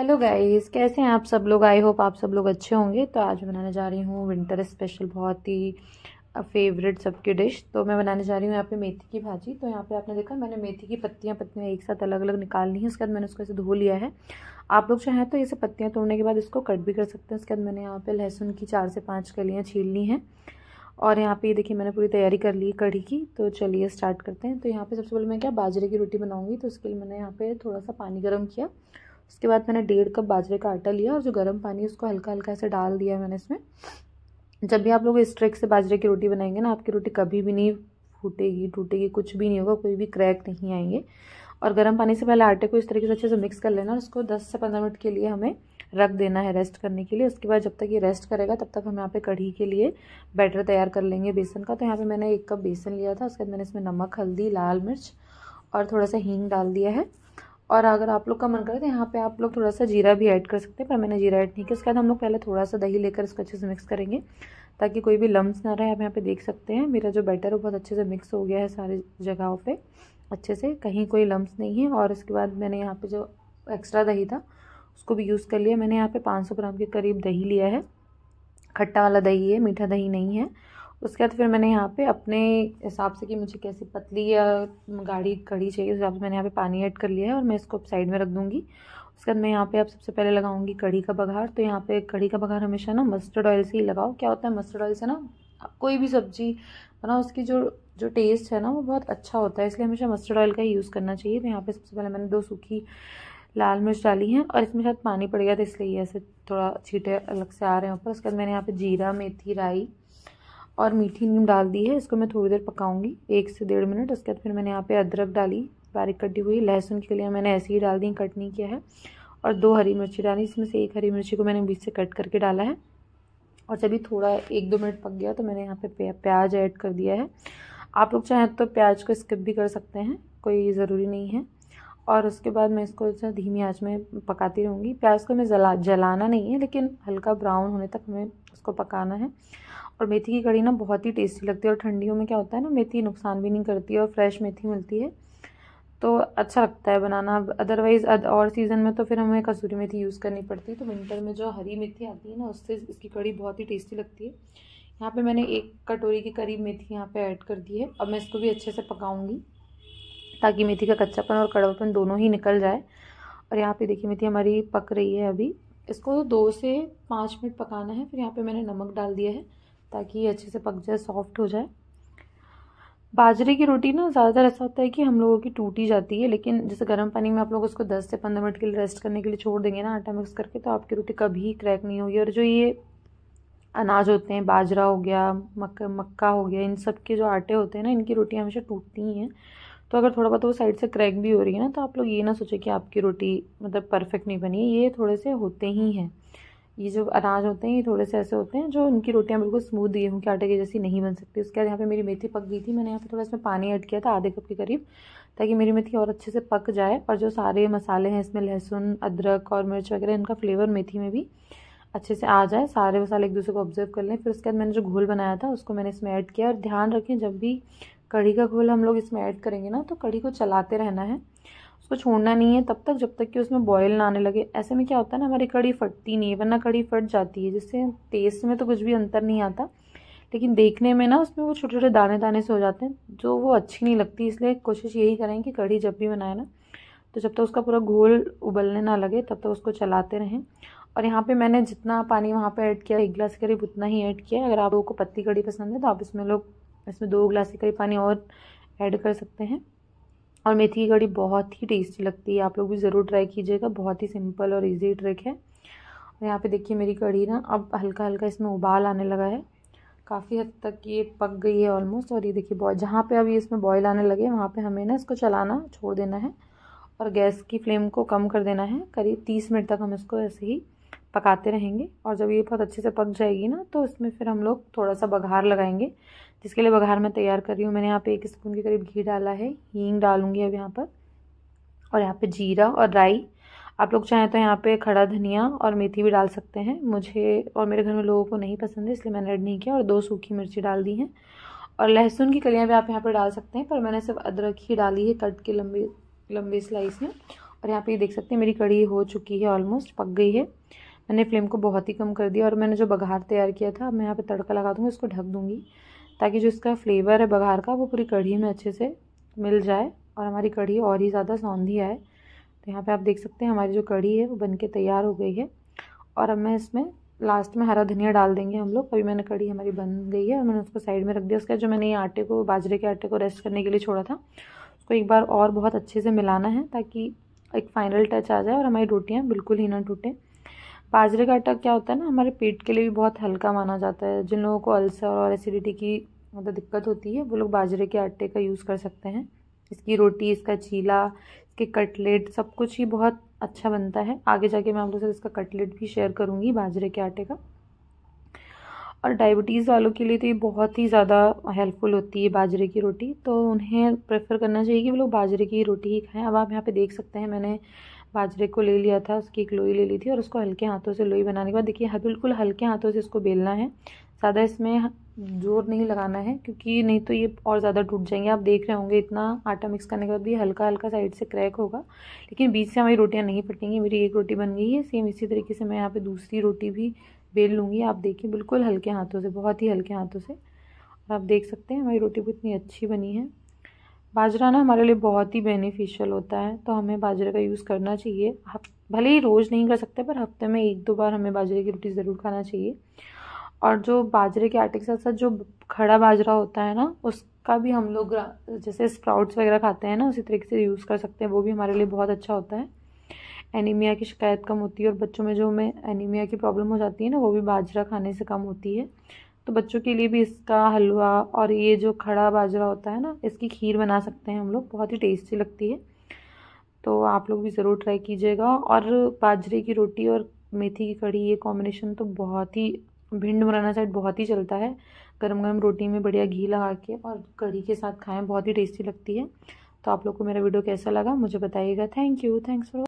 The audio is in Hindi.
हेलो गाइस कैसे हैं आप सब लोग आई होप आप सब लोग अच्छे होंगे तो आज बनाने जा रही हूँ विंटर स्पेशल बहुत ही फेवरेट सबकी डिश तो मैं बनाने जा रही हूँ यहाँ पे मेथी की भाजी तो यहाँ पे आपने देखा मैंने मेथी की पत्तियाँ पत्तियाँ एक साथ अलग अलग निकाल ली हैं उसके बाद मैंने उसको ऐसे धो लिया है आप लोग चाहें तो इसे पत्तियाँ तोड़ने के बाद इसको कट भी कर सकते हैं उसके बाद मैंने यहाँ पर लहसुन की चार से पाँच कलियाँ छील ली हैं और यहाँ पे देखिए मैंने पूरी तैयारी कर ली कढ़ी की तो चलिए स्टार्ट करते हैं तो यहाँ पे सबसे पहले मैं क्या बाजरे की रोटी बनाऊँगी तो उसके लिए मैंने यहाँ पे थोड़ा सा पानी गर्म किया उसके बाद मैंने डेढ़ कप बाजरे का आटा लिया और जो गर्म पानी उसको हल्का हल्का ऐसे डाल दिया मैंने इसमें जब भी आप लोग इस ट्रिक से बाजरे की रोटी बनाएंगे ना आपकी रोटी कभी भी नहीं फूटेगी टूटेगी कुछ भी नहीं होगा कोई भी क्रैक नहीं आएंगे और गर्म पानी से पहले आटे को इस तरीके से अच्छे से मिक्स कर लेना और उसको 10 से 15 मिनट के लिए हमें रख देना है रेस्ट करने के लिए उसके बाद जब तक ये रेस्ट करेगा तब तक हम यहाँ पे कढ़ी के लिए बैटर तैयार कर लेंगे बेसन का तो यहाँ पे मैंने एक कप बेसन लिया था उसके बाद मैंने इसमें नमक हल्दी लाल मिर्च और थोड़ा सा हींग डाल दिया है और अगर आप लोग का मन करे तो यहाँ पे आप लोग थोड़ा सा जीरा भी ऐड कर सकते हैं पर मैंने जीरा ऐड नहीं किया उसके बाद हम लोग पहले थोड़ा सा दही लेकर इसको अच्छे से मिक्स करेंगे ताकि कोई भी लम्स ना रहे आप यहाँ पे देख सकते हैं मेरा जो बैटर है वो बहुत अच्छे से मिक्स हो गया है सारी जगहों पर अच्छे से कहीं कोई लम्ब नहीं है और इसके बाद मैंने यहाँ पर जो एक्स्ट्रा दही था उसको भी यूज़ कर लिया मैंने यहाँ पर पाँच ग्राम के करीब दही लिया है खट्टा वाला दही है मीठा दही नहीं है उसके बाद फिर मैंने यहाँ पे अपने हिसाब से कि मुझे कैसी पतली या गाढ़ी कड़ी चाहिए उस हिसाब से मैंने यहाँ पे पानी ऐड कर लिया है और मैं इसको साइड में रख दूँगी उसके बाद मैं यहाँ पे आप सबसे पहले लगाऊंगी कड़ी का बघार तो यहाँ पे कड़ी का बघार हमेशा ना मस्टर्ड ऑयल से ही लगाओ क्या होता है मस्टर्ड ऑयल से ना कोई भी सब्जी बना उसकी जो जो टेस्ट है ना वो बहुत अच्छा होता है इसलिए हमेशा मस्टर्ड ऑयल का ही यूज़ करना चाहिए तो यहाँ पर सबसे पहले मैंने दो सूखी लाल मिर्च डाली है और इसमें शायद पानी पड़ गया था इसलिए ऐसे थोड़ा छीटे अलग से आ रहे हैं ऊपर उसके बाद मैंने यहाँ पर जीरा मेथी राई और मीठी नीम डाल दी है इसको मैं थोड़ी देर पकाऊंगी एक से डेढ़ मिनट उसके बाद फिर मैंने यहाँ पे अदरक डाली बारीक कटी हुई लहसुन के लिए मैंने ऐसे ही डाल दी कट नहीं किया है और दो हरी मिर्ची डाली इसमें से एक हरी मिर्ची को मैंने बीच से कट करके डाला है और जब भी थोड़ा एक दो मिनट पक गया तो मैंने यहाँ पे प्याज ऐड कर दिया है आप लोग चाहें तो प्याज को स्किप भी कर सकते हैं कोई ज़रूरी नहीं है और उसके बाद मैं इसको ऐसा धीमी आंच में पकाती रहूँगी प्याज को हमें जला जलाना नहीं है लेकिन हल्का ब्राउन होने तक हमें उसको पकाना है और मेथी की कड़ी ना बहुत ही टेस्टी लगती है और ठंडियों में क्या होता है ना मेथी नुकसान भी नहीं करती है और फ्रेश मेथी मिलती है तो अच्छा लगता है बनाना अदरवाइज़ और सीज़न में तो फिर हमें कसूरी मेथी यूज़ करनी पड़ती है तो विंटर में जो हरी मेथी आती है ना उससे इसकी कड़ी बहुत ही टेस्टी लगती है यहाँ पे मैंने एक कटोरी के करीब मेथी यहाँ पे ऐड कर दी है अब मैं इसको भी अच्छे से पकाऊंगी ताकि मेथी का कच्चापन और कड़वापन दोनों ही निकल जाए और यहाँ पे देखिए मेथी हमारी पक रही है अभी इसको दो से पाँच मिनट पकाना है फिर यहाँ पे मैंने नमक डाल दिया है ताकि ये अच्छे से पक जाए सॉफ्ट हो जाए बाजरे की रोटी ना ज़्यादातर ऐसा होता है कि हम लोगों की टूटी जाती है लेकिन जैसे गर्म पानी में आप लोग उसको दस से पंद्रह मिनट के लिए रेस्ट करने के लिए छोड़ देंगे ना आटा मिक्स करके तो आपकी रोटी कभी क्रैक नहीं होगी और जो ये अनाज होते हैं बाजरा हो गया मक मक्का हो गया इन सब के जो आटे होते हैं ना इनकी रोटी हमेशा टूटती ही हैं तो अगर थोड़ा बहुत वो साइड से क्रैक भी हो रही है ना तो आप लोग ये ना सोचें कि आपकी रोटी मतलब परफेक्ट नहीं बनी है ये थोड़े से होते ही हैं ये जो अनाज होते हैं ये थोड़े से ऐसे होते हैं जो उनकी रोटियाँ बिल्कुल स्मूथ गेहूँ के आटे की जैसी नहीं बन सकती उसके बाद यहाँ पर मेरी मेथी पक गई थी मैंने यहाँ पर थोड़ा इसमें पानी ऐड किया था आधे कप के करीब ताकि मेरी मेथी और अच्छे से पक जाए और जो सारे मसाले हैं इसमें लहसुन अदरक और मिर्च वगैरह इनका फ्लेवर मेथी में भी अच्छे से आ जाए सारे मसाले एक दूसरे को ऑब्जर्व कर लें फिर उसके बाद मैंने जो घोल बनाया था उसको मैंने इसमें ऐड किया और ध्यान रखें जब भी कढ़ी का घोल हम लोग इसमें ऐड करेंगे ना तो कढ़ी को चलाते रहना है उसको छोड़ना नहीं है तब तक जब तक कि उसमें बॉयल ना आने लगे ऐसे में क्या होता है ना हमारी कढ़ी फटती नहीं है वरना कढ़ी फट जाती है जिससे टेस्ट में तो कुछ भी अंतर नहीं आता लेकिन देखने में ना उसमें वो छोटे छोटे दाने दाने से हो जाते हैं जो वो अच्छी नहीं लगती इसलिए कोशिश यही करें कि कढ़ी जब भी बनाए ना तो जब तक तो उसका पूरा घोल उबलने ना लगे तब तक तो उसको चलाते रहें और यहाँ पे मैंने जितना पानी वहाँ पे ऐड किया एक गिलास के करीब उतना ही ऐड किया अगर आप लोगों को पत्ती कड़ी पसंद है तो आप इसमें लोग इसमें दो गिलास के करीब पानी और ऐड कर सकते हैं और मेथी की कड़ी बहुत ही टेस्टी लगती है आप लोग भी ज़रूर ट्राई कीजिएगा बहुत ही सिंपल और ईजी ट्रिक है और यहाँ पर देखिए मेरी कड़ी ना अब हल्का हल्का इसमें उबाल आने लगा है काफ़ी हद तक ये पक गई है ऑलमोस्ट और ये देखिए बॉय जहाँ पे अभी इसमें बॉयल आने लगे वहाँ पे हमें ना इसको चलाना छोड़ देना है और गैस की फ्लेम को कम कर देना है करीब तीस मिनट तक हम इसको ऐसे ही पकाते रहेंगे और जब ये बहुत अच्छे से पक जाएगी ना तो इसमें फिर हम लोग थोड़ा सा बघार लगाएंगे जिसके लिए बघार मैं तैयार कर रही हूँ मैंने यहाँ पे एक स्पून के करीब घी डाला है हींग डालूंगी अब यहाँ पर और यहाँ पे जीरा और राई आप लोग चाहें तो यहाँ पे खड़ा धनिया और मेथी भी डाल सकते हैं मुझे और मेरे घर में लोगों को नहीं पसंद है इसलिए मैंने ऐड नहीं किया और दो सूखी मिर्ची डाल दी हैं और लहसुन की कलियाँ भी आप यहाँ पर डाल सकते हैं पर मैंने सिर्फ अदरक ही डाली है कट के लंबी लंबी स्लाइस में और यहाँ पे देख सकते हैं मेरी कड़ी हो चुकी है ऑलमोस्ट पक गई है मैंने फ्लेम को बहुत ही कम कर दिया और मैंने जो बघार तैयार किया था मैं यहाँ पे तड़का लगा दूँगी उसको ढक दूँगी ताकि जो इसका फ्लेवर है बघार का वो पूरी कढ़ी में अच्छे से मिल जाए और हमारी कढ़ी और ही ज़्यादा सौंधी आए तो यहाँ पर आप देख सकते हैं हमारी जो कढ़ी है वो बन के तैयार हो गई है और अब मैं इसमें लास्ट में हरा धनिया डाल देंगे हम लोग अभी मैंने कढ़ी हमारी बन गई है और मैंने उसको साइड में रख दिया उसका जो मैंने ये आटे को बाजरे के आटे को रेस्ट करने के लिए छोड़ा था इसको तो एक बार और बहुत अच्छे से मिलाना है ताकि एक फाइनल टच आ जाए और हमारी रोटियाँ बिल्कुल ही ना टूटें बाजरे का आटा क्या होता है ना हमारे पेट के लिए भी बहुत हल्का माना जाता है जिन लोगों को अल्सर और एसिडिटी की मतलब दिक्कत होती है वो लोग बाजरे के आटे का यूज़ कर सकते हैं इसकी रोटी इसका चीला इसके कटलेट सब कुछ ही बहुत अच्छा बनता है आगे जाके मैं आप लोगों से इसका कटलेट भी शेयर करूँगी बाजरे के आटे का और डायबिटीज़ वालों के लिए तो ये बहुत ही ज़्यादा हेल्पफुल होती है बाजरे की रोटी तो उन्हें प्रेफर करना चाहिए कि वो लोग बाजरे की रोटी ही खाएं अब आप यहाँ पे देख सकते हैं मैंने बाजरे को ले लिया था उसकी एक लोई ले ली थी और उसको हल्के हाथों से लोई बनाने के बाद देखिए बिल्कुल हल्के हाथों से इसको बेलना है ज़्यादा इसमें जोर नहीं लगाना है क्योंकि नहीं तो ये और ज़्यादा टूट जाएंगे आप देख रहे होंगे इतना आटा मिक्स करने के बाद भी हल्का हल्का साइड से क्रैक होगा लेकिन बीच से हमारी रोटियां नहीं फटेंगी मेरी एक रोटी बन गई है सेम इसी तरीके से मैं यहाँ पे दूसरी रोटी भी बेल लूँगी आप देखिए बिल्कुल हल्के हाथों से बहुत ही हल्के हाथों से और आप देख सकते हैं हमारी रोटी भी इतनी अच्छी बनी है बाजरा ना हमारे लिए बहुत ही बेनिफिशियल होता है तो हमें बाजरे का यूज़ करना चाहिए हफ भले ही रोज़ नहीं कर सकते पर हफ्ते में एक दो बार हमें बाजरे की रोटी ज़रूर खाना चाहिए और जो बाजरे के आटे के साथ साथ जो खड़ा बाजरा होता है ना उसका भी हम लोग जैसे स्प्राउट्स वगैरह खाते हैं ना उसी तरीके से यूज़ कर सकते हैं वो भी हमारे लिए बहुत अच्छा होता है एनीमिया की शिकायत कम होती है और बच्चों में जो हमें एनीमिया की प्रॉब्लम हो जाती है ना वो भी बाजरा खाने से कम होती है तो बच्चों के लिए भी इसका हलवा और ये जो खड़ा बाजरा होता है ना इसकी खीर बना सकते हैं हम लोग बहुत ही टेस्टी लगती है तो आप लोग भी ज़रूर ट्राई कीजिएगा और बाजरे की रोटी और मेथी की कड़ी ये कॉम्बिनेशन तो बहुत ही भिंड मुराना साइड बहुत ही चलता है गरम गरम रोटी में बढ़िया घी लगा के और कड़ी के साथ खाएं बहुत ही टेस्टी लगती है तो आप लोग को मेरा वीडियो कैसा लगा मुझे बताइएगा थैंक यू थैंक्स फॉर